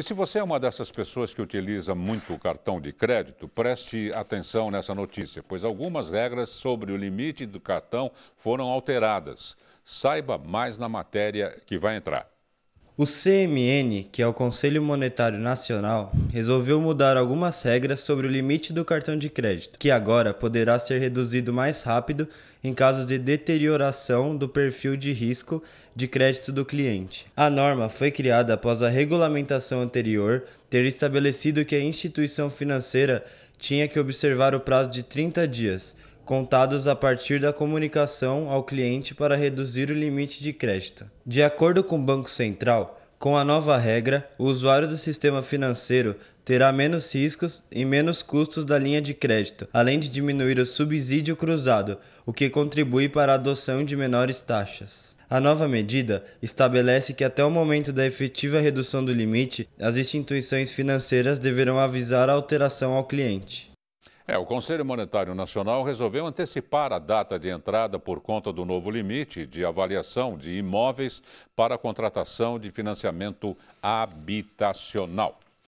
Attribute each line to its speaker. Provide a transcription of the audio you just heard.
Speaker 1: E se você é uma dessas pessoas que utiliza muito o cartão de crédito, preste atenção nessa notícia, pois algumas regras sobre o limite do cartão foram alteradas. Saiba mais na matéria que vai entrar.
Speaker 2: O CMN, que é o Conselho Monetário Nacional, resolveu mudar algumas regras sobre o limite do cartão de crédito, que agora poderá ser reduzido mais rápido em casos de deterioração do perfil de risco de crédito do cliente. A norma foi criada após a regulamentação anterior ter estabelecido que a instituição financeira tinha que observar o prazo de 30 dias contados a partir da comunicação ao cliente para reduzir o limite de crédito. De acordo com o Banco Central, com a nova regra, o usuário do sistema financeiro terá menos riscos e menos custos da linha de crédito, além de diminuir o subsídio cruzado, o que contribui para a adoção de menores taxas. A nova medida estabelece que até o momento da efetiva redução do limite, as instituições financeiras deverão avisar a alteração ao cliente. É, o Conselho
Speaker 1: Monetário Nacional resolveu antecipar a data de entrada por conta do novo limite de avaliação de imóveis para a contratação de financiamento habitacional.